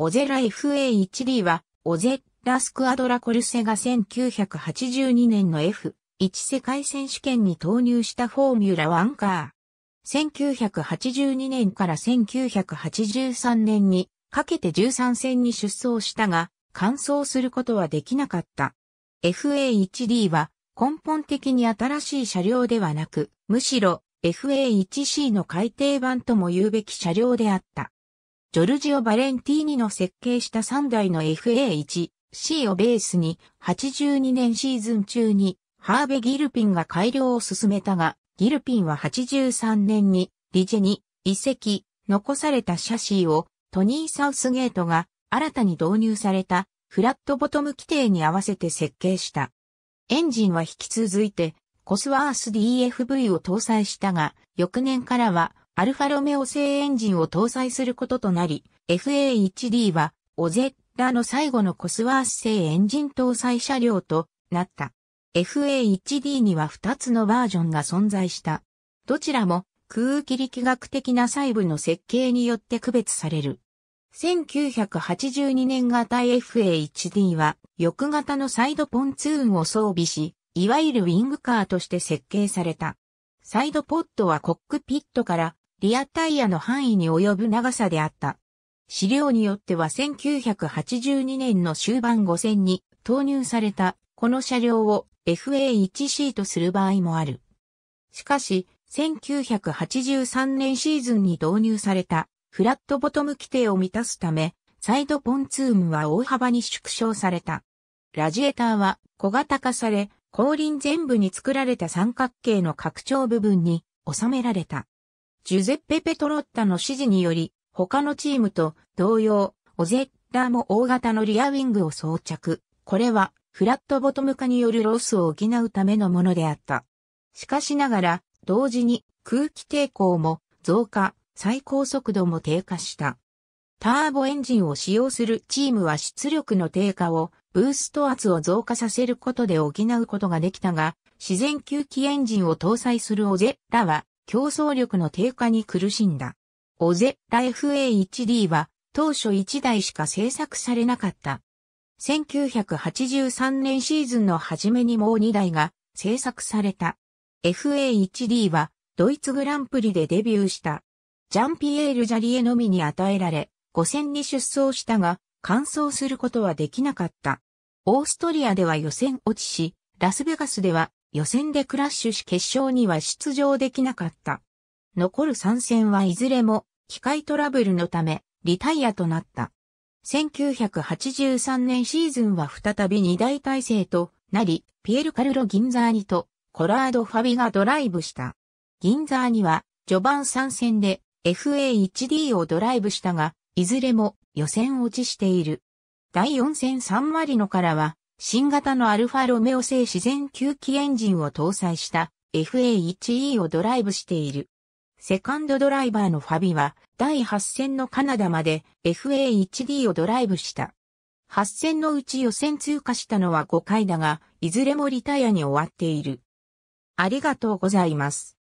オゼラ FA1D は、オゼラスクアドラコルセが1982年の F1 世界選手権に投入したフォーミュラ1カー。1982年から1983年にかけて13戦に出走したが、完走することはできなかった。FA1D は根本的に新しい車両ではなく、むしろ FA1C の改訂版とも言うべき車両であった。ジョルジオ・バレンティーニの設計した3台の FA1C をベースに、82年シーズン中に、ハーベ・ギルピンが改良を進めたが、ギルピンは83年に、リジェに、遺跡、残されたシャシーを、トニー・サウスゲートが、新たに導入された、フラットボトム規定に合わせて設計した。エンジンは引き続いて、コスワース DFV を搭載したが、翌年からは、アルファロメオ製エンジンを搭載することとなり、FA1D は、オゼッラの最後のコスワース製エンジン搭載車両となった。FA1D には2つのバージョンが存在した。どちらも空気力学的な細部の設計によって区別される。1982年型 FA1D は翼型のサイドポンツーンを装備し、いわゆるウィングカーとして設計された。サイドポッドはコックピットからリアタイヤの範囲に及ぶ長さであった。資料によっては1982年の終盤5戦に投入されたこの車両を FA1C とする場合もある。しかし、1983年シーズンに導入されたフラットボトム規定を満たすため、サイドポンツームは大幅に縮小された。ラジエーターは小型化され、後輪全部に作られた三角形の拡張部分に収められた。ジュゼッペ・ペトロッタの指示により、他のチームと同様、オゼッラも大型のリアウィングを装着。これは、フラットボトム化によるロスを補うためのものであった。しかしながら、同時に空気抵抗も増加、最高速度も低下した。ターボエンジンを使用するチームは出力の低下をブースト圧を増加させることで補うことができたが、自然吸気エンジンを搭載するオゼッラは競争力の低下に苦しんだ。オゼラ FA1D は当初1台しか製作されなかった。1983年シーズンの初めにもう2台が製作された。FA1D はドイツグランプリでデビューした。ジャンピエール・ジャリエのみに与えられ、5戦に出走したが、完走することはできなかった。オーストリアでは予選落ちし、ラスベガスでは予選でクラッシュし決勝には出場できなかった。残る3戦はいずれも機械トラブルのためリタイアとなった。1983年シーズンは再び2大体制となり、ピエル・カルロ・ギンザーニとコラード・ファビがドライブした。ギンザーニは序盤3戦で FA1D をドライブしたが、いずれも予選落ちしている。第4戦3割マリノからは新型のアルファロメオ製自然吸気エンジンを搭載した FA1E をドライブしている。セカンドドライバーのファビは第8戦のカナダまで FA1D をドライブした。8戦のうち予選通過したのは5回だが、いずれもリタイアに終わっている。ありがとうございます。